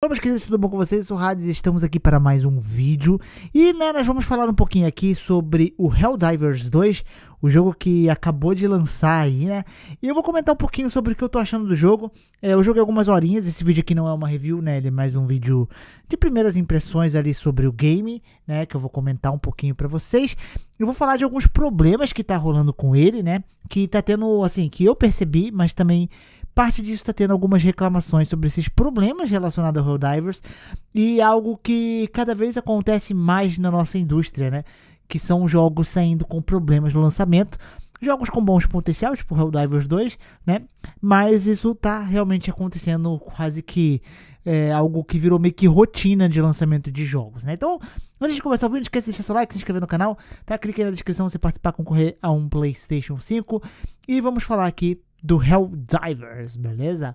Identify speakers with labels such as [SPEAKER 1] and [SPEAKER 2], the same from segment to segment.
[SPEAKER 1] Olá meus queridos, tudo bom com vocês? Eu sou o Hades e estamos aqui para mais um vídeo E né, nós vamos falar um pouquinho aqui sobre o Helldivers 2 O jogo que acabou de lançar aí, né? E eu vou comentar um pouquinho sobre o que eu tô achando do jogo é, Eu joguei algumas horinhas, esse vídeo aqui não é uma review, né? Ele é mais um vídeo de primeiras impressões ali sobre o game, né? Que eu vou comentar um pouquinho para vocês Eu vou falar de alguns problemas que tá rolando com ele, né? Que tá tendo, assim, que eu percebi, mas também Parte disso está tendo algumas reclamações sobre esses problemas relacionados ao Helldivers e algo que cada vez acontece mais na nossa indústria, né? Que são jogos saindo com problemas no lançamento jogos com bons potenciais, tipo Helldivers 2, né? Mas isso tá realmente acontecendo quase que é, algo que virou meio que rotina de lançamento de jogos, né? Então, antes de começar o vídeo, não esqueça de deixar seu like, se inscrever no canal, tá? Clique aí na descrição se participar, concorrer a um PlayStation 5 e vamos falar aqui do Hell Divers, beleza?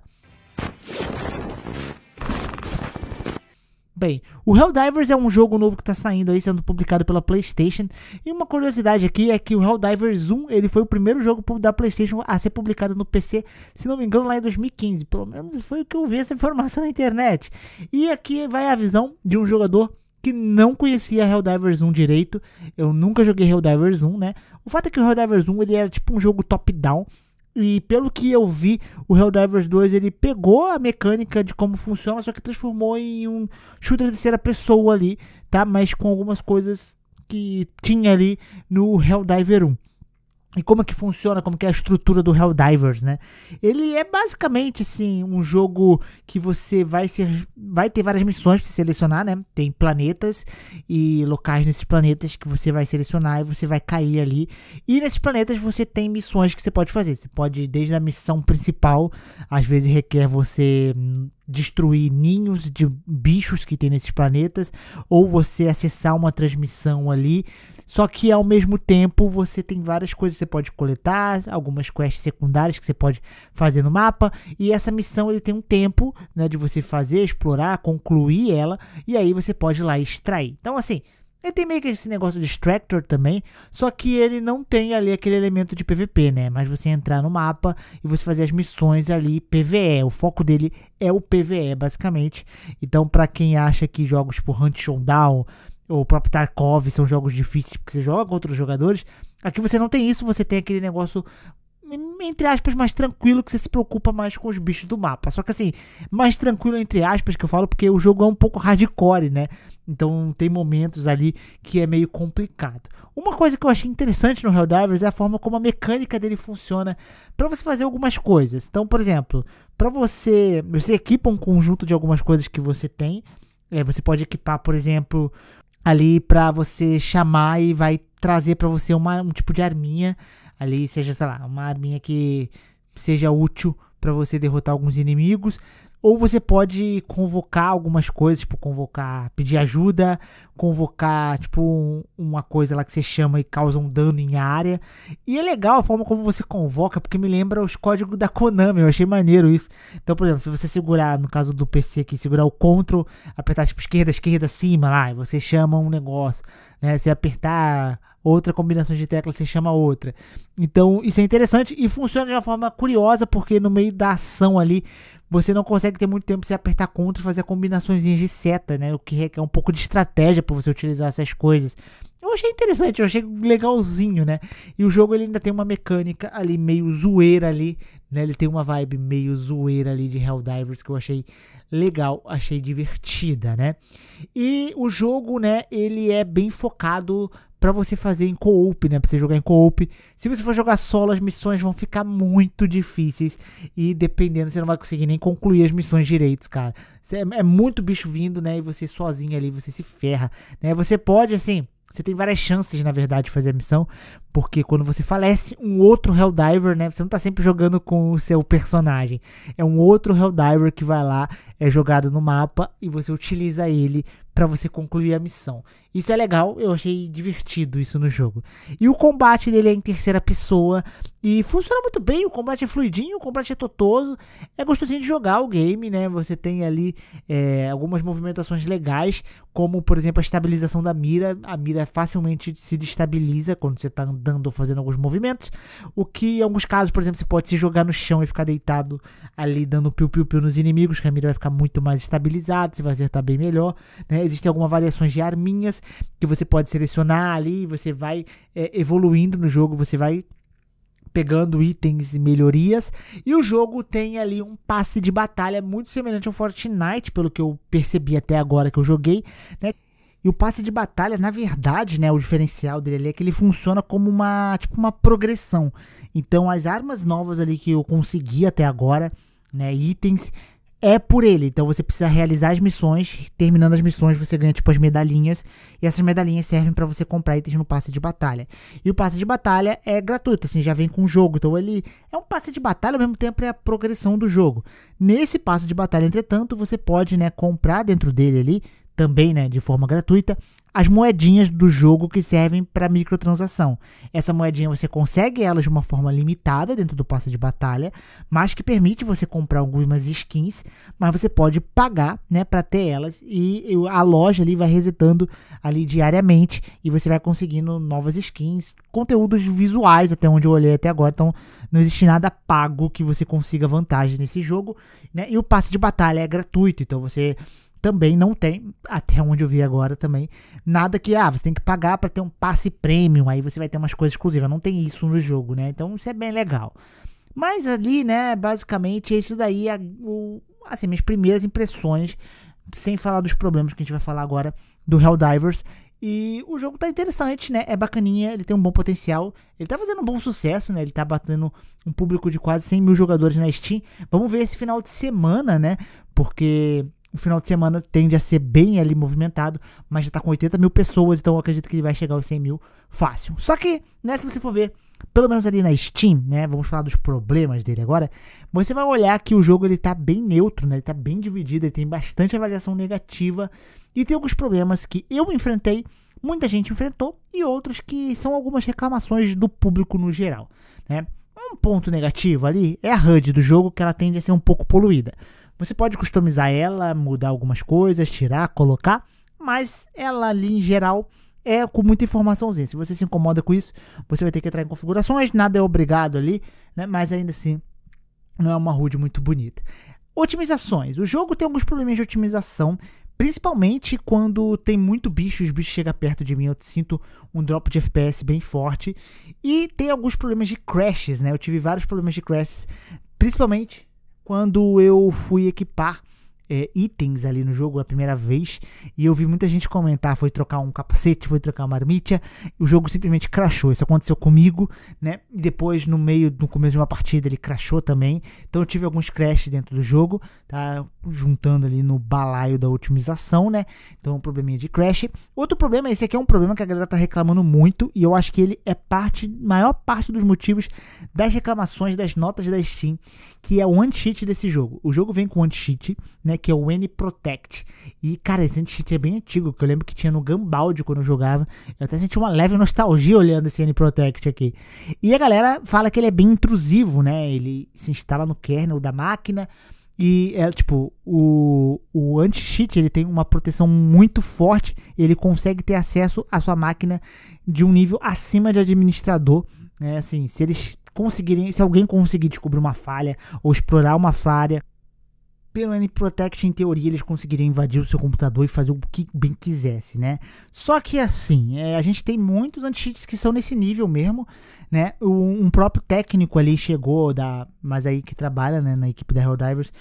[SPEAKER 1] Bem, o Helldivers é um jogo novo que está saindo aí, sendo publicado pela PlayStation. E uma curiosidade aqui é que o Helldivers 1, ele foi o primeiro jogo da PlayStation a ser publicado no PC, se não me engano, lá em 2015. Pelo menos foi o que eu vi essa informação na internet. E aqui vai a visão de um jogador que não conhecia Helldivers 1 direito. Eu nunca joguei Helldivers 1, né? O fato é que o Helldivers 1 ele era tipo um jogo top-down e pelo que eu vi, o Helldivers 2 ele pegou a mecânica de como funciona, só que transformou em um shooter de terceira pessoa ali, tá? Mas com algumas coisas que tinha ali no Helldiver 1 e como é que funciona, como que é a estrutura do Helldivers, né? Ele é basicamente assim um jogo que você vai ser, vai ter várias missões para selecionar, né? Tem planetas e locais nesses planetas que você vai selecionar e você vai cair ali. E nesses planetas você tem missões que você pode fazer. Você pode desde a missão principal, às vezes requer você destruir ninhos de bichos que tem nesses planetas, ou você acessar uma transmissão ali. Só que ao mesmo tempo você tem várias coisas que você pode coletar, algumas quests secundárias que você pode fazer no mapa, e essa missão ele tem um tempo, né, de você fazer, explorar, concluir ela, e aí você pode ir lá extrair. Então assim, ele tem meio que esse negócio de extractor também, só que ele não tem ali aquele elemento de PVP, né? Mas você entrar no mapa e você fazer as missões ali PVE. O foco dele é o PVE, basicamente. Então, para quem acha que jogos tipo Hunt Showdown ou o próprio Tarkov são jogos difíceis porque você joga com outros jogadores, aqui você não tem isso, você tem aquele negócio entre aspas, mais tranquilo, que você se preocupa mais com os bichos do mapa. Só que assim, mais tranquilo entre aspas que eu falo, porque o jogo é um pouco hardcore, né? Então tem momentos ali que é meio complicado. Uma coisa que eu achei interessante no Helldivers é a forma como a mecânica dele funciona para você fazer algumas coisas. Então, por exemplo, para você, você equipa um conjunto de algumas coisas que você tem. É, você pode equipar, por exemplo, ali para você chamar e vai trazer para você uma, um tipo de arminha ali, seja, sei lá, uma arminha que seja útil para você derrotar alguns inimigos. Ou você pode convocar algumas coisas, tipo, convocar, pedir ajuda, convocar, tipo, um, uma coisa lá que você chama e causa um dano em área. E é legal a forma como você convoca, porque me lembra os códigos da Konami, eu achei maneiro isso. Então, por exemplo, se você segurar, no caso do PC aqui, segurar o Ctrl, apertar, tipo, esquerda, esquerda, cima lá, e você chama um negócio, né? Se apertar outra combinação de teclas se chama outra. Então isso é interessante e funciona de uma forma curiosa, porque no meio da ação ali você não consegue ter muito tempo se apertar contra e fazer combinações de seta, né? O que requer um pouco de estratégia para você utilizar essas coisas. Eu achei interessante, eu achei legalzinho, né? E o jogo ele ainda tem uma mecânica ali meio zoeira ali, né? Ele tem uma vibe meio zoeira ali de Helldivers que eu achei legal, achei divertida, né? E o jogo, né, ele é bem focado para você fazer em co-op, né? Pra você jogar em co-op. Se você for jogar solo, as missões vão ficar muito difíceis. E dependendo, você não vai conseguir nem concluir as missões direitos, cara. É, é muito bicho vindo, né? E você sozinho ali, você se ferra, né? Você pode, assim você tem várias chances, na verdade, de fazer a missão, porque quando você falece um outro Helldiver, né? Você não tá sempre jogando com o seu personagem. É um outro Helldiver que vai lá, é jogado no mapa e você utiliza ele para você concluir a missão. Isso é legal, eu achei divertido isso no jogo. E o combate dele é em terceira pessoa e funciona muito bem, o combate é fluidinho, o combate é totoso, é gostosinho de jogar o game, né? Você tem ali é, algumas movimentações legais, como por exemplo a estabilização da mira, a mira facilmente se destabiliza quando você está andando ou fazendo alguns movimentos, o que em alguns casos, por exemplo, você pode se jogar no chão e ficar deitado ali dando piu-piu-piu nos inimigos, que a mira vai ficar muito mais estabilizada, você vai acertar bem melhor, né? Existem algumas variações de arminhas que você pode selecionar ali, você vai é, evoluindo no jogo, você vai pegando itens e melhorias. E o jogo tem ali um passe de batalha muito semelhante ao Fortnite, pelo que eu percebi até agora que eu joguei, né? E o passe de batalha, na verdade, né, o diferencial dele é que ele funciona como uma, tipo uma progressão. Então, as armas novas ali que eu consegui até agora, né, itens é por ele. Então você precisa realizar as missões. Terminando as missões, você ganha tipo as medalhinhas. E essas medalhinhas servem para você comprar itens no passe de batalha. E o passe de batalha é gratuito, assim, já vem com o jogo. Então ele é um passe de batalha, ao mesmo tempo é a progressão do jogo. Nesse passe de batalha, entretanto, você pode, né, comprar dentro dele ali também, né, de forma gratuita, as moedinhas do jogo que servem para microtransação. Essa moedinha você consegue elas de uma forma limitada dentro do passe de batalha, mas que permite você comprar algumas skins, mas você pode pagar, né, para ter elas e a loja ali vai resetando ali diariamente e você vai conseguindo novas skins, conteúdos visuais até onde eu olhei até agora, então não existe nada pago que você consiga vantagem nesse jogo, né? E o passe de batalha é gratuito, então você também não tem, até onde eu vi agora também, Nada que, ah, você tem que pagar para ter um passe premium, aí você vai ter umas coisas exclusivas. Não tem isso no jogo, né? Então isso é bem legal. Mas ali, né, basicamente, é isso daí é o, assim, minhas primeiras impressões, sem falar dos problemas que a gente vai falar agora do Helldivers. E o jogo tá interessante, né? É bacaninha, ele tem um bom potencial. Ele tá fazendo um bom sucesso, né? Ele tá batendo um público de quase 100 mil jogadores na Steam. Vamos ver esse final de semana, né? Porque o final de semana tende a ser bem ali movimentado, mas já tá com 80 mil pessoas, então eu acredito que ele vai chegar aos 100 mil fácil. Só que, né, se você for ver, pelo menos ali na Steam, né, vamos falar dos problemas dele agora, você vai olhar que o jogo ele tá bem neutro, né, ele tá bem dividido, ele tem bastante avaliação negativa e tem alguns problemas que eu enfrentei, muita gente enfrentou e outros que são algumas reclamações do público no geral, né. Um ponto negativo ali é a HUD do jogo, que ela tende a ser um pouco poluída. Você pode customizar ela, mudar algumas coisas, tirar, colocar, mas ela ali em geral é com muita informaçãozinha. Se você se incomoda com isso, você vai ter que entrar em configurações, nada é obrigado ali, né? Mas ainda assim, não é uma HUD muito bonita. Otimizações. O jogo tem alguns problemas de otimização, principalmente quando tem muito bicho, os bichos chegam perto de mim, eu sinto um drop de FPS bem forte. E tem alguns problemas de crashes, né? Eu tive vários problemas de crashes, principalmente quando eu fui equipar é, itens ali no jogo a primeira vez e eu vi muita gente comentar, foi trocar um capacete, foi trocar uma armítia, o jogo simplesmente crashou. Isso aconteceu comigo, né? E depois no meio, no começo de uma partida ele crashou também. Então eu tive alguns crashes dentro do jogo, tá juntando ali no balaio da otimização, né? Então um probleminha de crash. Outro problema, esse aqui é um problema que a galera tá reclamando muito e eu acho que ele é parte, maior parte dos motivos das reclamações das notas da Steam, que é o anti-cheat desse jogo. O jogo vem com anti-cheat, né? que é o N-Protect. E, cara, esse anti-cheat é bem antigo, que eu lembro que tinha no Gambaldi quando eu jogava. Eu até senti uma leve nostalgia olhando esse N-Protect aqui. E a galera fala que ele é bem intrusivo, né? Ele se instala no kernel da máquina. E é tipo, o, o anti-cheat ele tem uma proteção muito forte, ele consegue ter acesso à sua máquina de um nível acima de administrador, né? Assim, se eles conseguirem, se alguém conseguir descobrir uma falha ou explorar uma falha pelo Anti-Protect, em teoria, eles conseguiriam invadir o seu computador e fazer o que bem quisesse, né? Só que assim, é, a gente tem muitos anti-cheats que são nesse nível mesmo, né? Um, um próprio técnico ali chegou, da, mas aí que trabalha né, na equipe da Helldivers, Divers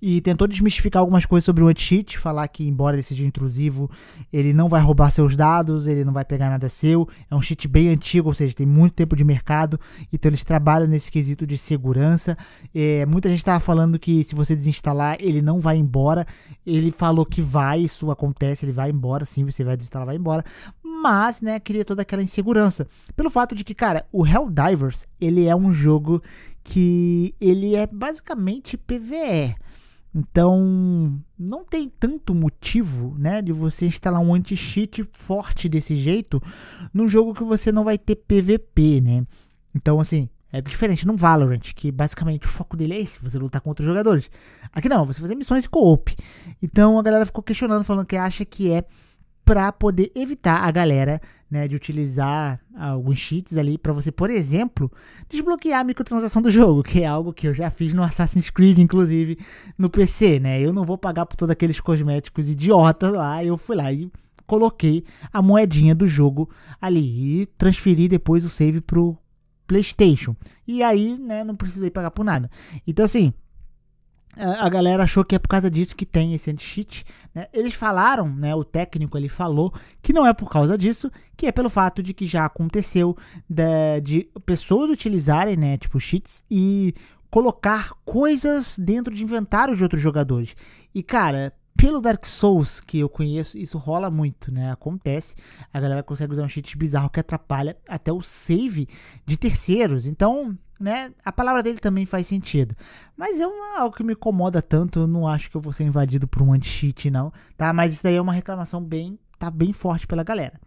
[SPEAKER 1] e tentou desmistificar algumas coisas sobre o anti-cheat, falar que embora ele seja intrusivo, ele não vai roubar seus dados, ele não vai pegar nada seu, é um cheat bem antigo, ou seja, tem muito tempo de mercado, então eles trabalham nesse quesito de segurança. É, muita gente estava falando que se você desinstalar, ele não vai embora, ele falou que vai, isso acontece, ele vai embora, sim, você vai desinstalar, vai embora, mas, né, cria toda aquela insegurança, pelo fato de que, cara, o Helldivers, ele é um jogo que ele é basicamente PvE, então, não tem tanto motivo, né, de você instalar um anti-cheat forte desse jeito num jogo que você não vai ter PVP, né? Então, assim, é diferente num Valorant, que basicamente o foco dele é esse, você lutar contra os jogadores. Aqui não, você fazer missões e co-op. Então a galera ficou questionando, falando que acha que é para poder evitar a galera né, de utilizar alguns cheats ali para você, por exemplo, desbloquear a microtransação do jogo, que é algo que eu já fiz no Assassin's Creed, inclusive, no PC, né? Eu não vou pagar por todos aqueles cosméticos idiotas lá, eu fui lá e coloquei a moedinha do jogo ali e transferi depois o save pro PlayStation. E aí, né, não precisei pagar por nada. Então assim, a galera achou que é por causa disso que tem esse anti-cheat. Né? Eles falaram, né, o técnico ele falou, que não é por causa disso, que é pelo fato de que já aconteceu de, de pessoas utilizarem né, tipo cheats e colocar coisas dentro de inventários de outros jogadores. E cara, pelo Dark Souls que eu conheço, isso rola muito, né? Acontece. A galera consegue usar um cheat bizarro que atrapalha até o save de terceiros. Então, né? A palavra dele também faz sentido. Mas eu não é algo que me incomoda tanto, eu não acho que eu vou ser invadido por um anti-cheat, não. Tá? Mas isso daí é uma reclamação bem. tá bem forte pela galera.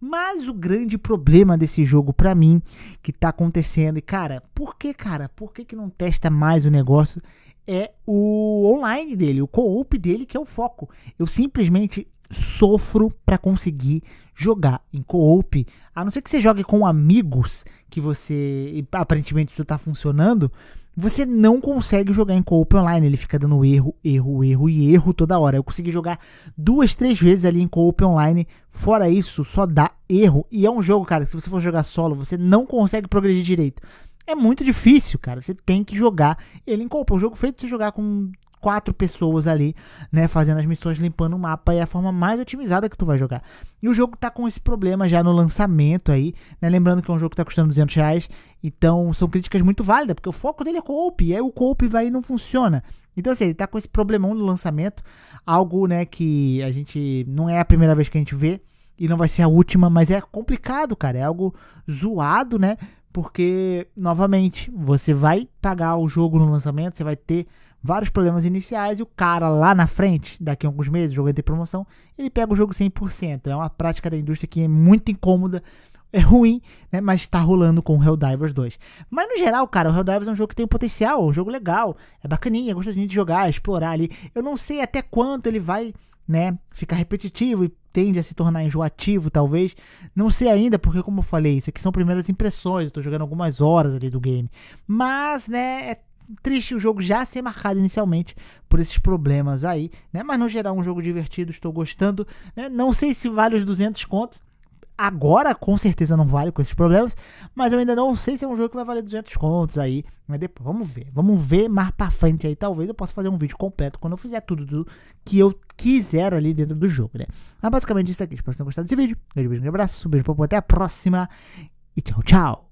[SPEAKER 1] Mas o grande problema desse jogo para mim que tá acontecendo e cara, por que, cara? Por que que não testa mais o negócio? É o online dele, o co-op dele que é o foco. Eu simplesmente sofro para conseguir jogar em co-op, a não ser que você jogue com amigos, que você aparentemente isso está funcionando, você não consegue jogar em co-op online. Ele fica dando erro, erro, erro e erro toda hora. Eu consegui jogar duas, três vezes ali em co-op online. Fora isso, só dá erro. E é um jogo, cara, que se você for jogar solo, você não consegue progredir direito. É muito difícil, cara. Você tem que jogar ele em co-op. É um jogo feito pra você jogar com quatro pessoas ali, né, fazendo as missões, limpando o mapa, é a forma mais otimizada que tu vai jogar. E o jogo tá com esse problema já no lançamento aí, né, lembrando que é um jogo que tá custando 200 reais, então são críticas muito válidas, porque o foco dele é co-op, e aí o co-op vai e não funciona. Então assim, ele tá com esse problemão no lançamento, algo, né, que a gente, não é a primeira vez que a gente vê, e não vai ser a última, mas é complicado, cara. É algo zoado, né? Porque, novamente, você vai pagar o jogo no lançamento, você vai ter vários problemas iniciais e o cara lá na frente, daqui a alguns meses, o jogo promoção, ele pega o jogo 100%. É uma prática da indústria que é muito incômoda, é ruim, né? Mas tá rolando com o Helldivers 2. Mas no geral, cara, o Helldivers é um jogo que tem um potencial, é um jogo legal, é bacaninha, é gostoso de jogar, explorar ali. Eu não sei até quanto ele vai, né, ficar repetitivo e tende a se tornar enjoativo, talvez. Não sei ainda, porque como eu falei, isso aqui são primeiras impressões, eu tô jogando algumas horas ali do game. Mas, né, é triste o jogo já ser marcado inicialmente por esses problemas aí, né? Mas no geral um jogo divertido, estou gostando, né? Não sei se vale os 200 contos. Agora com certeza não vale com esses problemas, mas eu ainda não sei se é um jogo que vai valer 200 contos aí, mas né? depois vamos ver, vamos ver mais para frente aí, talvez eu possa fazer um vídeo completo quando eu fizer tudo do que eu quiser ali dentro do jogo, né? Mas basicamente isso aqui, espero que vocês tenham gostado desse vídeo. Um grande beijo, um abraço, um beijo, popo, até a próxima e tchau, tchau.